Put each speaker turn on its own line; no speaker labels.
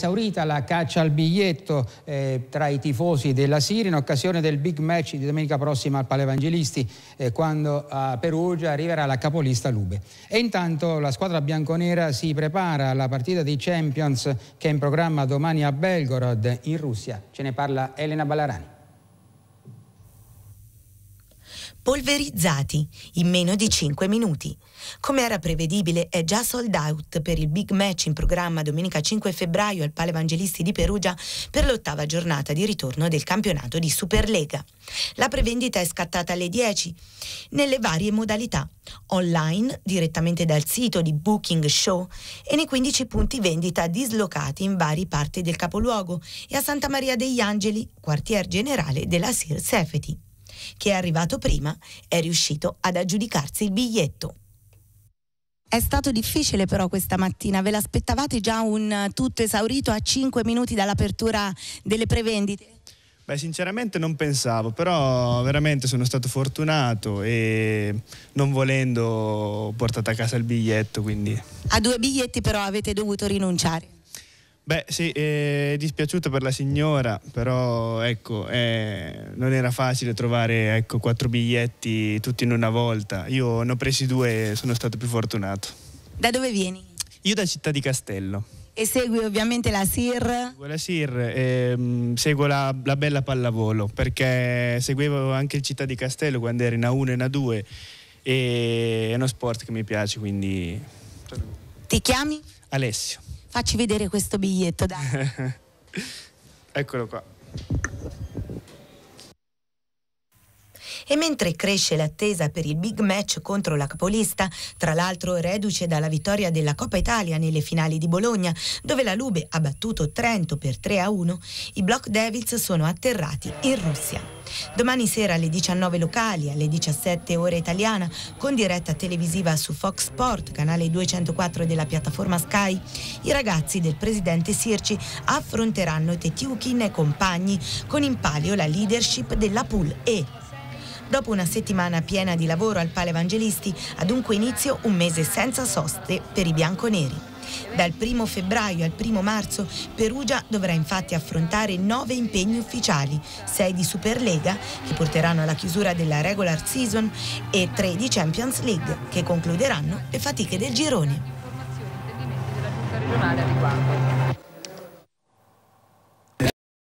esaurita la caccia al biglietto eh, tra i tifosi della Siria in occasione del big match di domenica prossima al Palevangelisti eh, quando a Perugia arriverà la capolista Lube. E intanto la squadra bianconera si prepara alla partita dei Champions che è in programma domani a Belgorod in Russia. Ce ne parla Elena Ballarani polverizzati in meno di 5
minuti. Come era prevedibile, è già sold out per il big match in programma domenica 5 febbraio al Pale Evangelisti di Perugia per l'ottava giornata di ritorno del campionato di Superlega. La prevendita è scattata alle 10 nelle varie modalità, online direttamente dal sito di Booking Show e nei 15 punti vendita dislocati in varie parti del capoluogo e a Santa Maria degli Angeli, quartier generale della Sir Safety. Chi è arrivato prima è riuscito ad aggiudicarsi il biglietto. È stato difficile però questa mattina, ve l'aspettavate già un eh, tutto esaurito a 5 minuti dall'apertura delle prevendite?
Beh, sinceramente non pensavo, però veramente sono stato fortunato e non volendo ho portato a casa il biglietto, quindi...
A due biglietti però avete dovuto rinunciare?
Beh, sì, è dispiaciuto per la signora, però ecco, eh, non era facile trovare ecco, quattro biglietti tutti in una volta. Io ne ho presi due e sono stato più fortunato.
Da dove vieni?
Io da Città di Castello.
E segui ovviamente la
SIR? Seguo la SIR, ehm, seguo la, la, bella pallavolo, perché seguivo anche il Città di Castello quando ero in A1 e in A2 e è uno sport che mi piace, quindi... Ti chiami? Alessio. Facci vedere questo biglietto, dai. Eccolo qua.
e mentre cresce l'attesa per il big match contro la capolista, tra l'altro reduce dalla vittoria della Coppa Italia nelle finali di Bologna, dove la Lube ha battuto Trento per 3 1, i Block Devils sono atterrati in Russia. Domani sera alle 19 locali, alle 17 ore italiana, con diretta televisiva su Fox Sport, canale 204 della piattaforma Sky, i ragazzi del presidente Sirci affronteranno Tetiukin e compagni con in palio la leadership della Pool E Dopo una settimana piena di lavoro al Pale Evangelisti, ha dunque inizio un mese senza soste per i bianconeri. Dal 1 febbraio al 1 marzo Perugia dovrà infatti affrontare nove impegni ufficiali, sei di Superlega che porteranno alla chiusura della regular season e tre di Champions League che concluderanno
le fatiche del girone.